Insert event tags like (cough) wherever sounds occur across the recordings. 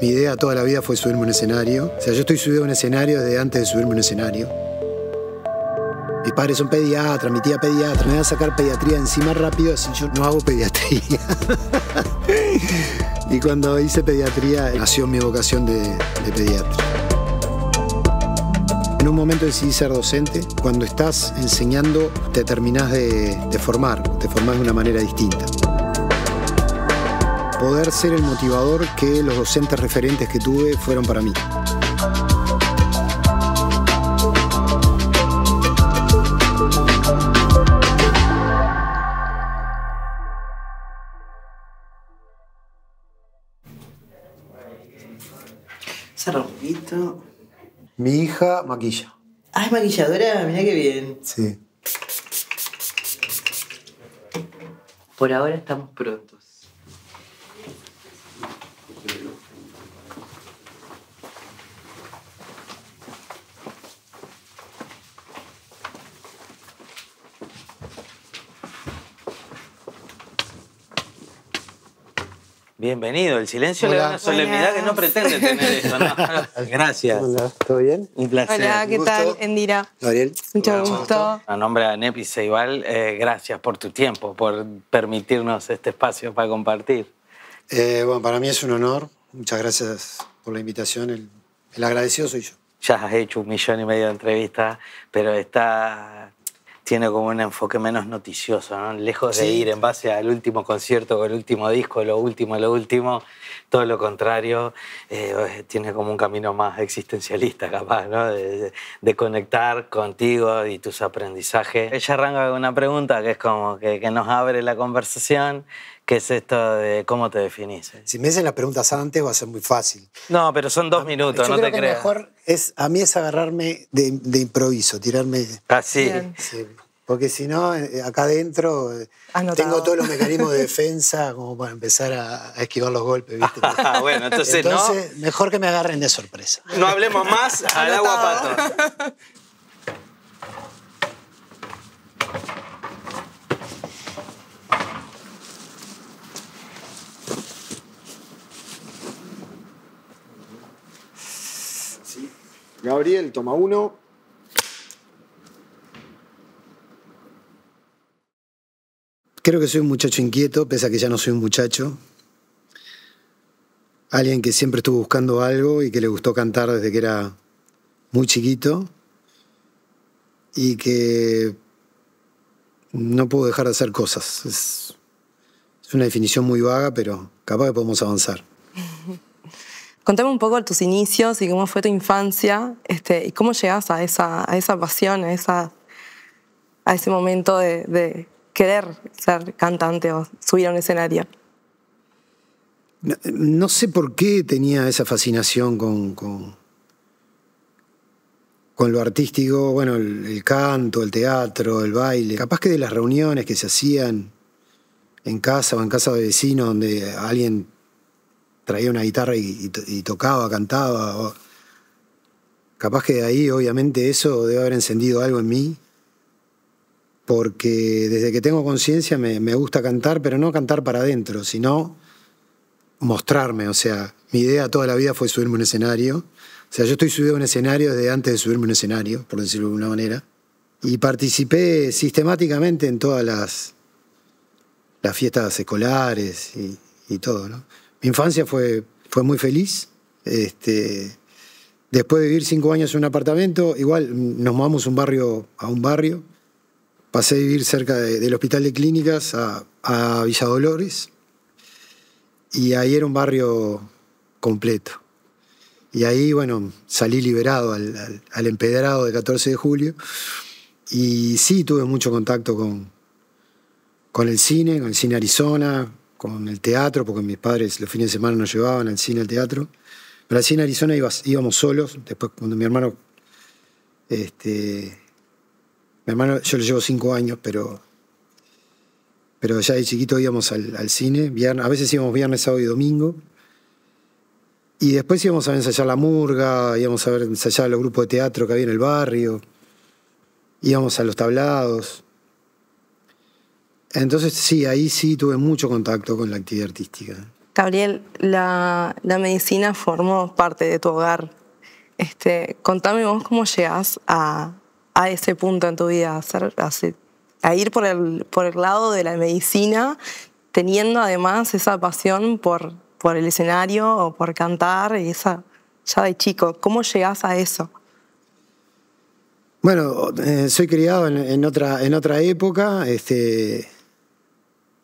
Mi idea toda la vida fue subirme a un escenario. O sea, yo estoy subido a un escenario desde antes de subirme a un escenario. Mis padres son pediatra, mi tía pediatra. Me voy a sacar pediatría encima rápido si yo no hago pediatría. (laughs) y cuando hice pediatría, nació mi vocación de, pediatra. En un momento decidí ser docente. Cuando estás enseñando, te terminás de, de formar, te formás de una manera distinta poder ser el motivador que los docentes referentes que tuve fueron para mí. Cerra Mi hija maquilla. Ah, es maquilladora, mira qué bien. Sí. Por ahora estamos prontos. Bienvenido. El silencio le da una solemnidad que no pretende tener eso. (laughs) Gracias. Hola, ¿todo bien? Un placer. Hola, ¿qué tal, Endira? Gabriel. Mucho gusto. A nombre de Nepi Seibal, eh, gracias por tu tiempo, por permitirnos este espacio para compartir. Eh, bueno, para mí es un honor. Muchas gracias por la invitación. El, el agradecido soy yo. Ya has hecho un millón y medio de entrevistas, pero está tiene como un enfoque menos noticioso, Lejos de ir en base al último concierto o el último disco, lo último, lo último, todo lo contrario, eh, tiene como un camino más existencialista, capaz, De, conectar contigo y tus aprendizajes. Ella arranca con una pregunta que es como que, que nos abre la conversación ¿Qué es esto de cómo te definís. Si me hacen las preguntas antes va a ser muy fácil. No, pero son dos ah, minutos, no creo te que Mejor es, a mí es agarrarme de, improviso, tirarme. Así. Ah, sí, porque si no, eh, acá adentro eh, tengo todos los mecanismos de defensa como para empezar a, esquivar los golpes. ¿viste? (laughs) Ah, bueno, entonces, entonces mejor que me agarren de sorpresa. No hablemos más al aguapato. pato. (laughs) Gabriel, toma uno. Creo que soy un muchacho inquieto, pese a que ya no soy un muchacho. Alguien que siempre estuvo buscando algo y que le gustó cantar desde que era muy chiquito. Y que no puedo dejar de hacer cosas. Es, es una definición muy vaga, pero capaz que podemos avanzar. Contame un poco de tus inicios y cómo fue tu infancia este, y cómo llegas a esa, pasión, a, ese momento de, querer ser cantante o subir a un escenario. No, sé por qué tenía esa fascinación con, lo artístico, bueno, el, el, canto, el teatro, el baile. Capaz que de las reuniones que se hacían en casa o en casa de vecino donde alguien traía una guitarra y, tocaba, cantaba. Capaz que de ahí, obviamente, eso debe haber encendido algo en mí, porque desde que tengo conciencia me, gusta cantar, pero no cantar para adentro, sino mostrarme. O sea, mi idea toda la vida fue subirme a un escenario. O sea, yo estoy subido a un escenario desde antes de subirme a un escenario, por decirlo de alguna manera. Y participé sistemáticamente en todas las, fiestas escolares y, y todo, ¿no? mi infancia fue, fue muy feliz. Este, después de vivir cinco años en un apartamento, igual nos mudamos un barrio a un barrio. Pasé a vivir cerca del hospital de clínicas a, Villa Dolores. Y ahí era un barrio completo. Y ahí, bueno, salí liberado al, empedrado de 14 de julio. Y sí, tuve mucho contacto con, con el cine, con el cine Arizona, con el teatro, porque mis padres los fines de semana nos llevaban al cine, al teatro. Pero así en Arizona íbamos solos. Después, cuando mi hermano. Este, mi hermano, yo le llevo cinco años, pero. Pero ya de chiquito íbamos al, cine. Viernes, a veces íbamos viernes, sábado y domingo. Y después íbamos a ensayar la murga, íbamos a ver ensayar los grupos de teatro que había en el barrio. Íbamos a los tablados. Entonces sí, ahí sí tuve mucho contacto con la actividad artística. Gabriel, la, medicina formó parte de tu hogar. Este, contame vos cómo llegas a, ese punto en tu vida, a, ir por el, lado de la medicina, teniendo además esa pasión por, el escenario o por cantar, y esa, ya de chico, ¿cómo llegas a eso? Bueno, eh, soy criado en, otra, época, este,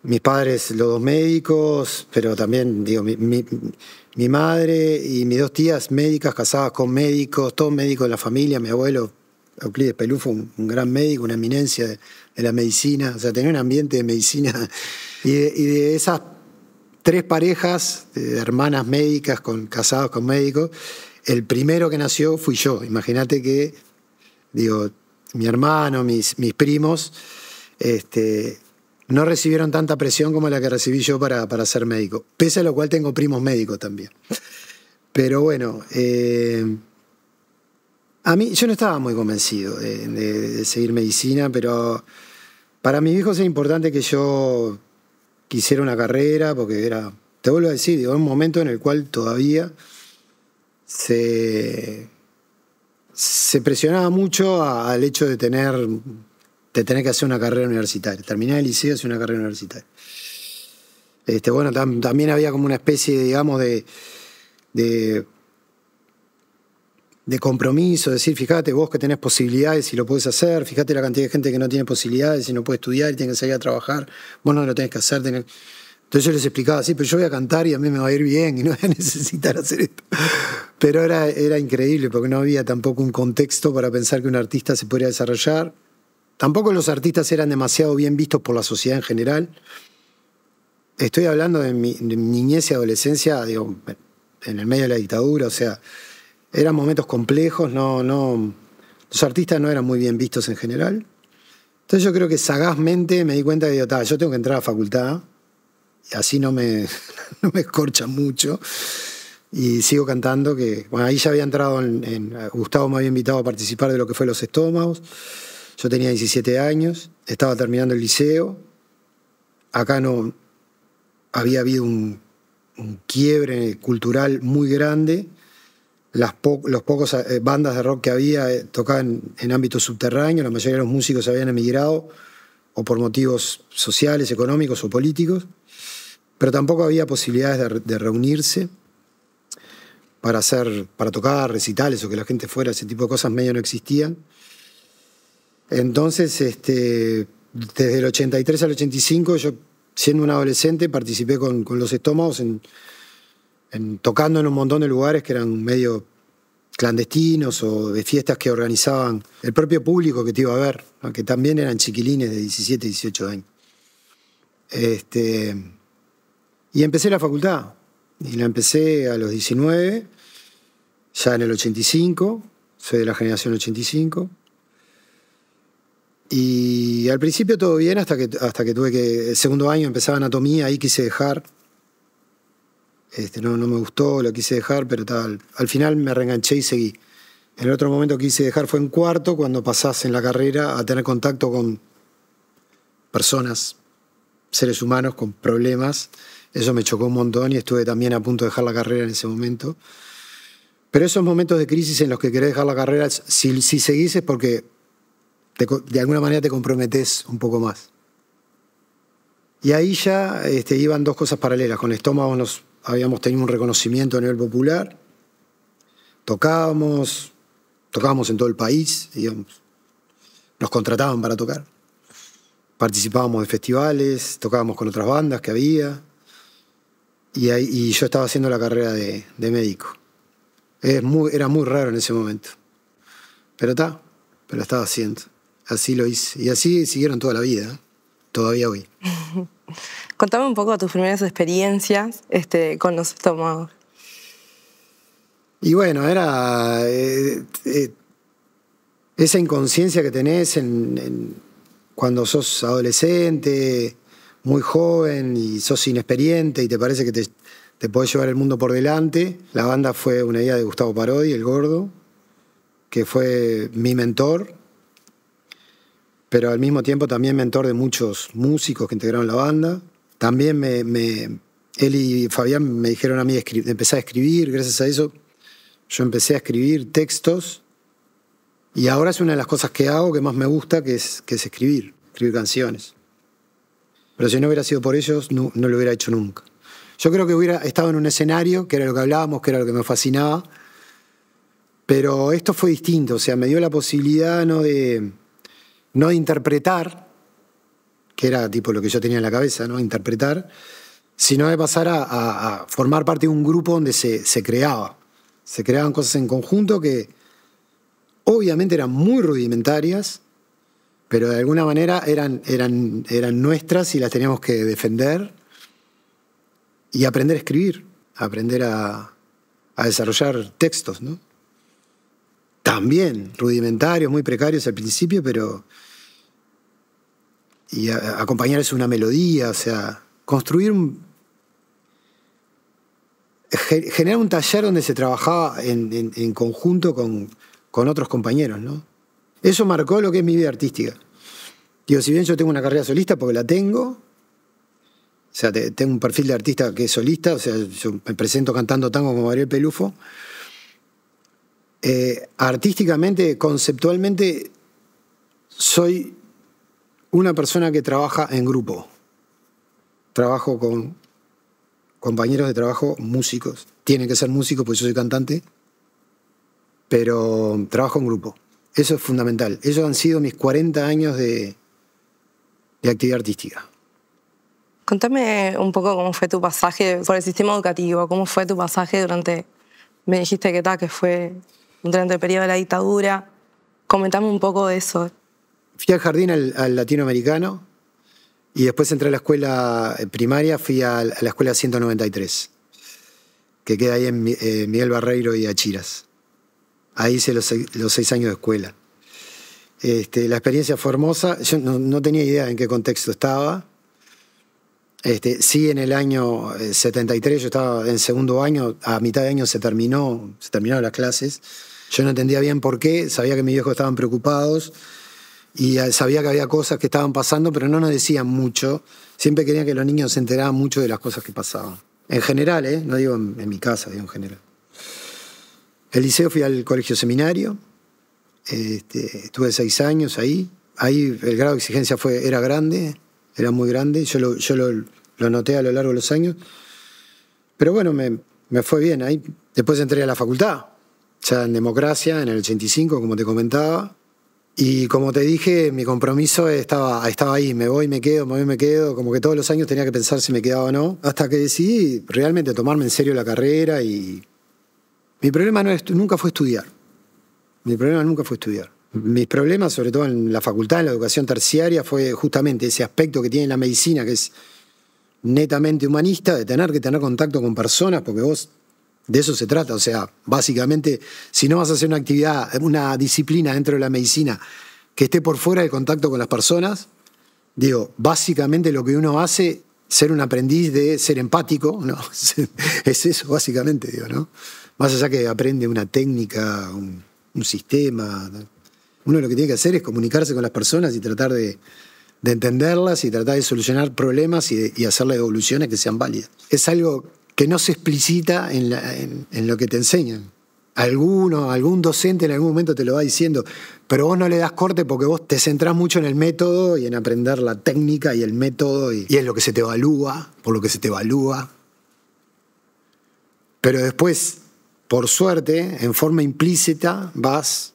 mis padres, los dos médicos, pero también, digo, mi, madre y mis dos tías médicas casadas con médicos, todos médicos de la familia, mi abuelo, Euclides Pelufo, un, gran médico, una eminencia de, la medicina, o sea, tenía un ambiente de medicina. (laughs) Y de, esas tres parejas, de hermanas médicas con, casadas con médicos, el primero que nació fui yo. Imagínate que, digo, mi hermano, mis, mis primos, este, no recibieron tanta presión como la que recibí yo para, para ser médico. Pese a lo cual tengo primos médicos también. Pero bueno, eh, a mí yo no estaba muy convencido de, seguir medicina, pero para mis hijos es importante que yo quisiera una carrera, porque era, te vuelvo a decir, un momento en el cual todavía se, se presionaba mucho al hecho de tener te tenés que hacer una carrera universitaria. Terminar el liceo es una carrera universitaria. Este, bueno, también había como una especie, digamos, de, de, de compromiso, decir, fíjate, vos que tenés posibilidades y lo puedes hacer, fíjate la cantidad de gente que no tiene posibilidades y no puede estudiar y tiene que salir a trabajar, vos no lo tenés que hacer. tener Entonces yo les explicaba, sí, pero yo voy a cantar y a mí me va a ir bien y no voy a (laughs) necesitar hacer esto. Pero era, era increíble porque no había tampoco un contexto para pensar que un artista se podría desarrollar Tampoco los artistas eran demasiado bien vistos por la sociedad en general. Estoy hablando de mi, niñez y adolescencia, en el medio de la dictadura, o sea, eran momentos complejos, no, no, los artistas no eran muy bien vistos en general. Entonces yo creo que sagazmente me di cuenta de, yo tengo que entrar a la facultad, y así no me, (laughs) no me escorcha mucho. Y sigo cantando, que ahí ya había entrado Gustavo me había invitado a participar de lo que fue Los Estómagos. Yo tenía 17 años, estaba terminando el liceo. Acá no había habido un, quiebre cultural muy grande. Las pocas los pocos eh, bandas de rock que había eh, tocaban en ámbitos subterráneos. la mayoría de los músicos habían emigrado o por motivos sociales, económicos o políticos, pero tampoco había posibilidades de, de reunirse para hacer, para tocar recitales o que la gente fuera, ese tipo de cosas medio no existían. Entonces, este, desde el 83 al 85, yo siendo un adolescente participé con, los estómagos en, tocando en un montón de lugares que eran medio clandestinos o de fiestas que organizaban el propio público que te iba a ver, que también eran chiquilines de 17, 18 años. Este, y empecé la facultad, y la empecé a los 19, ya en el 85, soy de la generación 85, y al principio todo bien hasta que, hasta que tuve que... El segundo año empezaba anatomía, ahí quise dejar. Este, no, me gustó, lo quise dejar, pero tal, al final me reenganché y seguí. El otro momento que quise dejar fue en cuarto, cuando pasás en la carrera a tener contacto con personas, seres humanos con problemas. Eso me chocó un montón y estuve también a punto de dejar la carrera en ese momento. Pero esos momentos de crisis en los que querés dejar la carrera, si, si seguís es porque de alguna manera te comprometes un poco más. Y ahí ya este, iban dos cosas paralelas. Con estómago nos habíamos tenido un reconocimiento a nivel popular. Tocábamos, tocábamos en todo el país, digamos. Nos contrataban para tocar. Participábamos de festivales, tocábamos con otras bandas que había. Y, yo estaba haciendo la carrera de, médico. era muy raro en ese momento. Pero está, pero estaba haciendo. Así lo hice. Y así siguieron toda la vida, ¿eh? todavía hoy. (laughs) Contame un poco tus primeras experiencias este, con los estómagos. Y bueno, era eh, eh, esa inconsciencia que tenés cuando sos adolescente, muy joven y sos inexperiente y te parece que te, te podés llevar el mundo por delante. La banda fue una idea de Gustavo Parodi, el gordo, que fue mi mentor pero al mismo tiempo también mentor de muchos músicos que integraron la banda. También me, él y Fabián me dijeron a mí, empecé a escribir, gracias a eso yo empecé a escribir textos y ahora es una de las cosas que hago que más me gusta, que es, que es escribir, escribir canciones. Pero si no hubiera sido por ellos, no, no lo hubiera hecho nunca. Yo creo que hubiera estado en un escenario, que era lo que hablábamos, que era lo que me fascinaba, pero esto fue distinto, o sea, me dio la posibilidad no de no interpretar, que era tipo lo que yo tenía en la cabeza, ¿no? Interpretar, sino de pasar a, formar parte de un grupo donde se, creaba. Se creaban cosas en conjunto que obviamente eran muy rudimentarias, pero de alguna manera eran, eran, eran nuestras y las teníamos que defender y aprender a escribir, aprender a desarrollar textos, ¿no? también rudimentarios, muy precarios al principio, pero... Y acompañar es una melodía, o sea, construir un... generar un taller donde se trabajaba en, conjunto con, otros compañeros, ¿no? Eso marcó lo que es mi vida artística. Digo, si bien yo tengo una carrera solista, porque la tengo, o sea, tengo un perfil de artista que es solista, o sea, yo me presento cantando tango como Ariel Pelufo, eh, artísticamente, conceptualmente, soy una persona que trabaja en grupo. Trabajo con compañeros de trabajo, músicos. Tiene que ser músico, porque yo soy cantante, pero trabajo en grupo. Eso es fundamental. Esos han sido mis 40 años de, actividad artística. Contame un poco cómo fue tu pasaje por el sistema educativo, cómo fue tu pasaje durante... Me dijiste que, tal, que fue durante el periodo de la dictadura. Comentame un poco de eso. Fui al jardín al, latinoamericano y después entré a la escuela primaria, fui a, la escuela 193, que queda ahí en eh, Miguel Barreiro y Achiras. Ahí hice los, seis años de escuela. Este, la experiencia fue hermosa. Yo no, tenía idea en qué contexto estaba. Este, sí, en el año 73 eh, yo estaba en segundo año, a mitad de año se terminó, se terminaron las clases yo no entendía bien por qué, sabía que mis viejos estaban preocupados y eh, sabía que había cosas que estaban pasando, pero no nos decían mucho. Siempre quería que los niños se enteraran mucho de las cosas que pasaban. En general, ¿eh? no digo en, mi casa, digo en general. El liceo fui al colegio seminario, este, estuve seis años ahí. Ahí el grado de exigencia fue, era grande, era muy grande, yo lo, yo lo, lo noté a lo largo de los años. Pero bueno, me, me fue bien ahí. Después entré a la facultad, ya en democracia, en el 85, como te comentaba. Y como te dije, mi compromiso estaba, estaba ahí, me voy, me quedo, me voy, me quedo, como que todos los años tenía que pensar si me quedaba o no, hasta que decidí realmente tomarme en serio la carrera y... Mi problema no es, nunca fue estudiar, mi problema nunca fue estudiar. Mis problemas, sobre todo en la facultad, en la educación terciaria, fue justamente ese aspecto que tiene la medicina, que es netamente humanista, de tener que tener contacto con personas, porque vos de eso se trata. O sea, básicamente, si no vas a hacer una actividad, una disciplina dentro de la medicina que esté por fuera del contacto con las personas, digo, básicamente lo que uno hace, ser un aprendiz de ser empático, ¿no? (laughs) es eso, básicamente, digo, ¿no? Más allá que aprende una técnica, un, sistema. Uno lo que tiene que hacer es comunicarse con las personas y tratar de, entenderlas y tratar de solucionar problemas y, hacer las hacerle evoluciones que sean válidas. Es algo que no se explicita en, lo que te enseñan. Alguno, algún docente en algún momento te lo va diciendo, pero vos no le das corte porque vos te centrás mucho en el método y en aprender la técnica y el método y es lo que se te evalúa, por lo que se te evalúa. Pero después, por suerte, en forma implícita, vas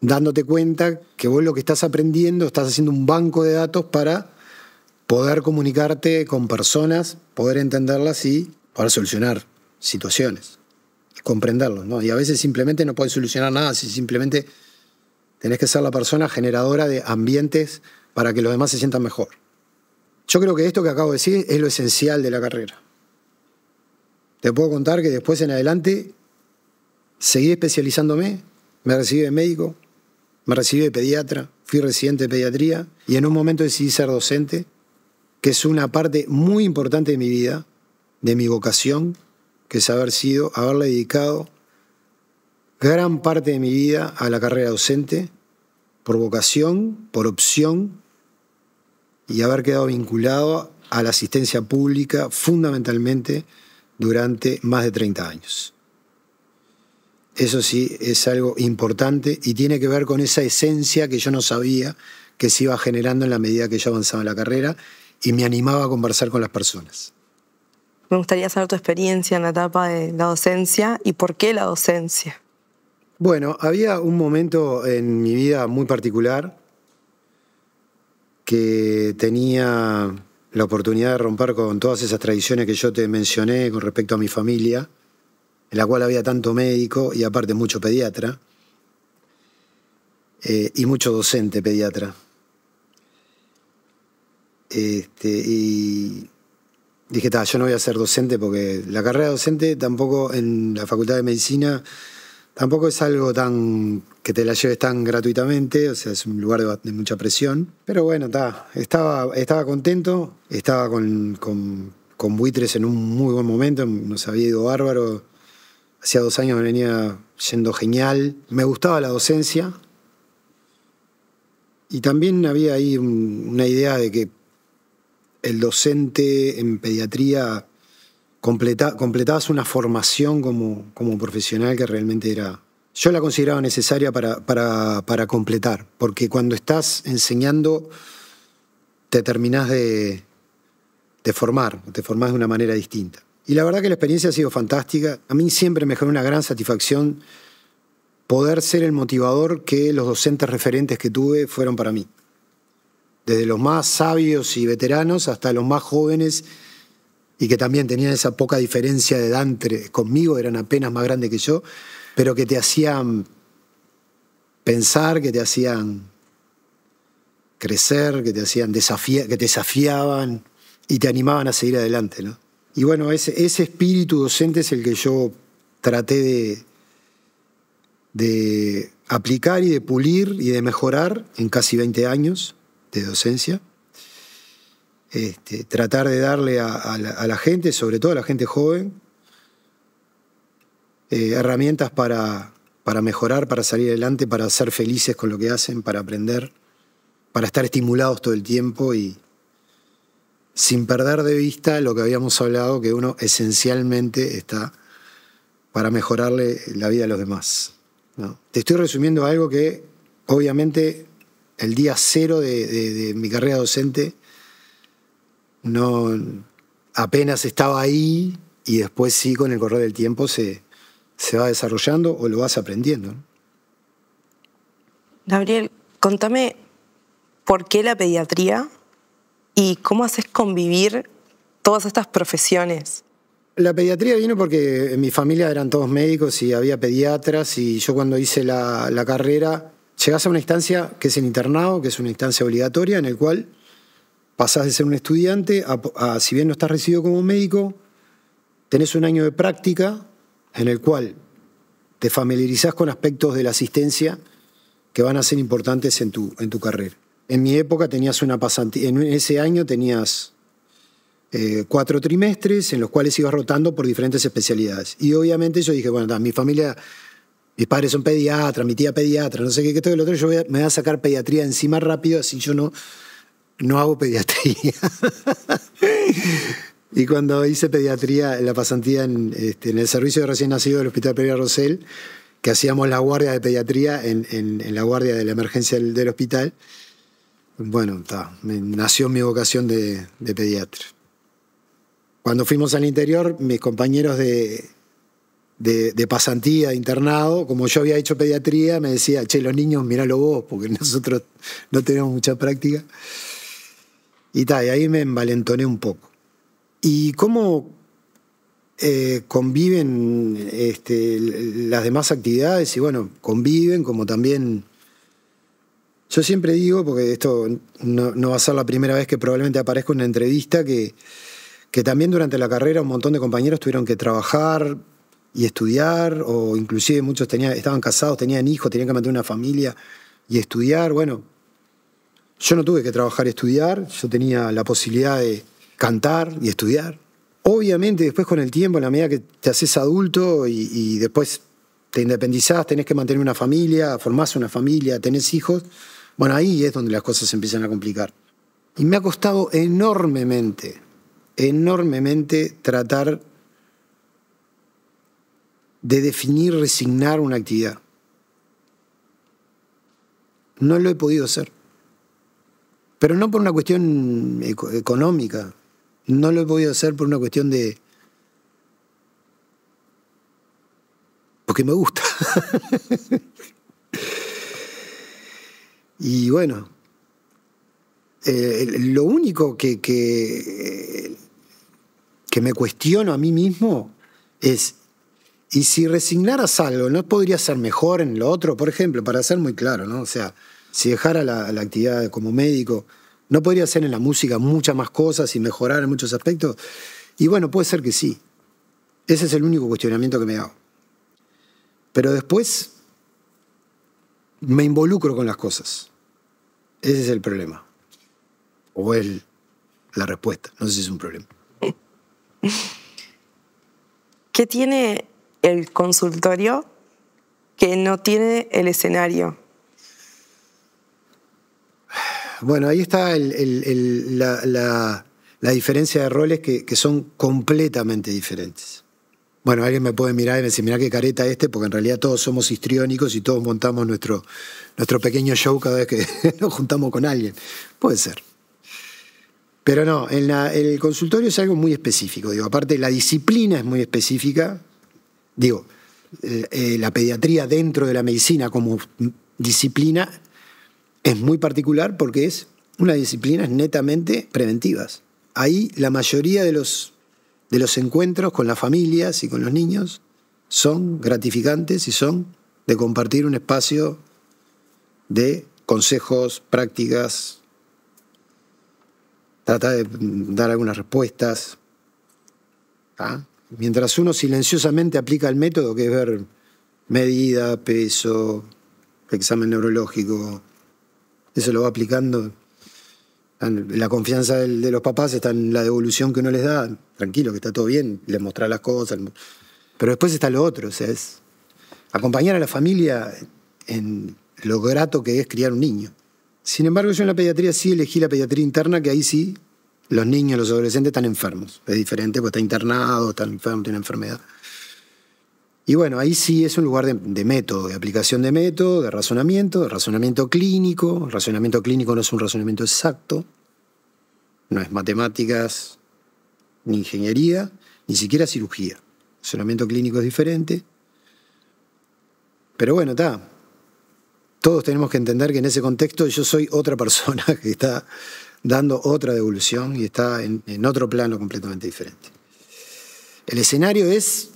dándote cuenta que vos lo que estás aprendiendo, estás haciendo un banco de datos para poder comunicarte con personas, poder entenderlas y poder solucionar situaciones, comprenderlos. ¿no? Y a veces simplemente no puedes solucionar nada, si simplemente tenés que ser la persona generadora de ambientes para que los demás se sientan mejor. Yo creo que esto que acabo de decir es lo esencial de la carrera. Te puedo contar que después en adelante seguí especializándome, me recibí de médico, me recibí de pediatra, fui residente de pediatría y en un momento decidí ser docente que es una parte muy importante de mi vida, de mi vocación, que es haber sido, haberle dedicado gran parte de mi vida a la carrera docente, por vocación, por opción, y haber quedado vinculado a la asistencia pública fundamentalmente durante más de 30 años. Eso sí es algo importante y tiene que ver con esa esencia que yo no sabía que se iba generando en la medida que yo avanzaba en la carrera y me animaba a conversar con las personas. Me gustaría saber tu experiencia en la etapa de la docencia y por qué la docencia. Bueno, había un momento en mi vida muy particular que tenía la oportunidad de romper con todas esas tradiciones que yo te mencioné con respecto a mi familia, en la cual había tanto médico y aparte mucho pediatra eh, y mucho docente pediatra. Este, y dije, está, yo no voy a ser docente porque la carrera docente tampoco en la Facultad de Medicina tampoco es algo tan que te la lleves tan gratuitamente, o sea, es un lugar de, mucha presión. Pero bueno, está, estaba, estaba contento, estaba con, con, buitres en un muy buen momento, nos había ido bárbaro. Hacía dos años me venía yendo genial. Me gustaba la docencia. Y también había ahí una idea de que el docente en pediatría completa, completabas una formación como, profesional que realmente era... Yo la consideraba necesaria para, completar, porque cuando estás enseñando te terminás de, formar, te formás de una manera distinta. Y la verdad que la experiencia ha sido fantástica. A mí siempre me generó una gran satisfacción poder ser el motivador que los docentes referentes que tuve fueron para mí desde los más sabios y veteranos hasta los más jóvenes y que también tenían esa poca diferencia de edad conmigo, eran apenas más grandes que yo, pero que te hacían pensar, que te hacían crecer, que te hacían desafiar, que te desafiaban y te animaban a seguir adelante, Y bueno, ese, espíritu docente es el que yo traté de, de aplicar y de pulir y de mejorar en casi 20 años de docencia. Este, tratar de darle a, la, gente, sobre todo a la gente joven, eh, herramientas para, para mejorar, para salir adelante, para ser felices con lo que hacen, para aprender, para estar estimulados todo el tiempo y sin perder de vista lo que habíamos hablado, que uno esencialmente está para mejorarle la vida a los demás. Te estoy resumiendo algo que obviamente el día cero de, mi carrera docente, no, apenas estaba ahí y después sí con el correr del tiempo se, se va desarrollando o lo vas aprendiendo. Gabriel, contame por qué la pediatría y cómo haces convivir todas estas profesiones. La pediatría vino porque en mi familia eran todos médicos y había pediatras y yo cuando hice la, la carrera Llegás a una instancia que es el internado, que es una instancia obligatoria, en el cual pasás de ser un estudiante a, si bien no estás recibido como médico, tenés un año de práctica en el cual te familiarizás con aspectos de la asistencia que van a ser importantes en tu, en tu carrera. En mi época tenías una pasantía, en ese año tenías eh, cuatro trimestres en los cuales ibas rotando por diferentes especialidades. Y obviamente yo dije, bueno, mi familia mis padres son pediatras, mi tía pediatra, no sé qué, que todo el otro, yo me voy a sacar pediatría encima rápido, si yo no, no hago pediatría. (laughs) y cuando hice pediatría, en la pasantía este, en, el servicio de recién nacido del Hospital Pereira Rosell, que hacíamos la guardia de pediatría en, la guardia de la emergencia del, hospital, bueno, nació mi vocación de, de pediatra. Cuando fuimos al interior, mis compañeros de, de, pasantía, de internado, como yo había hecho pediatría, me decía, che, los niños, míralo vos, porque (laughs) nosotros no tenemos mucha práctica. Y, tal, y ahí me envalentoné un poco. ¿Y cómo eh, conviven este, las demás actividades? Y bueno, conviven como también... Yo siempre digo, porque esto no, va a ser la primera vez que probablemente aparezca en una entrevista, que también durante la carrera un montón de compañeros tuvieron que trabajar, y estudiar, o inclusive muchos tenían, estaban casados, tenían hijos, tenían que mantener una familia y estudiar. Bueno, yo no tuve que trabajar y estudiar, yo tenía la posibilidad de cantar y estudiar. Obviamente después con el tiempo, en la medida que te haces adulto y, y después te independizás, tenés que mantener una familia, formás una familia, tenés hijos, bueno, ahí es donde las cosas se empiezan a complicar. Y me ha costado enormemente, enormemente tratar de definir, resignar una actividad. No lo he podido hacer. Pero no por una cuestión económica. No lo he podido hacer por una cuestión de... Porque me gusta. (laughs) y bueno, eh, lo único que, que me cuestiono a mí mismo es y si resignaras algo, ¿no podría ser mejor en lo otro? Por ejemplo, para ser muy claro, ¿no? O sea, si dejara la, actividad como médico, ¿no podría ser en la música muchas más cosas y mejorar en muchos aspectos? Y bueno, puede ser que sí. Ese es el único cuestionamiento que me hago. Pero después me involucro con las cosas. Ese es el problema. O es la respuesta. No sé si es un problema. ¿Qué tiene el consultorio que no tiene el escenario? Bueno, ahí está la, diferencia de roles que, son completamente diferentes. Bueno, alguien me puede mirar y decir, mirá qué careta este, porque en realidad todos somos histriónicos y todos montamos nuestro, nuestro pequeño show cada vez que (laughs) nos juntamos con alguien. Puede ser. Pero no, el consultorio es algo muy específico. Digo, aparte, la disciplina es muy específica, digo, eh, eh, la pediatría dentro de la medicina como disciplina es muy particular porque es una disciplina netamente preventiva. Ahí la mayoría de los, de los encuentros con las familias y con los niños son gratificantes y son de compartir un espacio de consejos, prácticas, tratar de dar algunas respuestas. ¿Ah? mientras uno silenciosamente aplica el método, que es ver medida, peso, examen neurológico, eso lo va aplicando. La confianza de los papás está en la devolución que uno les da, tranquilo, que está todo bien, les mostrar las cosas. Pero después está lo otro, o sea, es acompañar a la familia en lo grato que es criar un niño. Sin embargo, yo en la pediatría sí elegí la pediatría interna, que ahí sí los niños, los adolescentes están enfermos. Es diferente, porque está internado, está enfermo, tiene enfermedad. Y bueno, ahí sí es un lugar de, método, de aplicación de método, de razonamiento, de razonamiento clínico. El razonamiento clínico no es un razonamiento exacto, no es matemáticas, ni ingeniería, ni siquiera cirugía. El razonamiento clínico es diferente. Pero bueno, está. Todos tenemos que entender que en ese contexto yo soy otra persona (laughs) que está dando otra devolución y está en, otro plano completamente diferente. El escenario es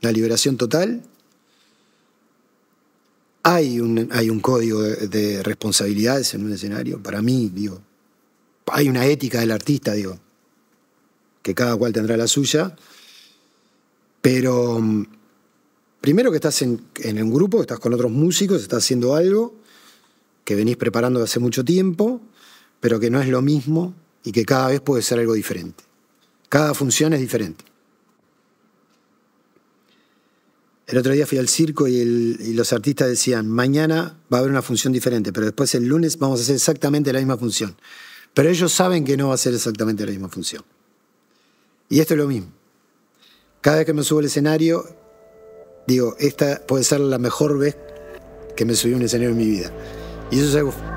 la liberación total. Hay un, hay un código de, responsabilidades en un escenario. Para mí, digo, hay una ética del artista, digo, que cada cual tendrá la suya. Pero mm, primero que estás en, en un grupo, estás con otros músicos, estás haciendo algo que venís preparando hace mucho tiempo, pero que no es lo mismo y que cada vez puede ser algo diferente. Cada función es diferente. El otro día fui al circo y, y, los artistas decían, mañana va a haber una función diferente, pero después el lunes vamos a hacer exactamente la misma función. Pero ellos saben que no va a ser exactamente la misma función. Y esto es lo mismo. Cada vez que me subo al escenario, digo, esta puede ser la mejor vez que me subí a un escenario en mi vida. Jezus zei,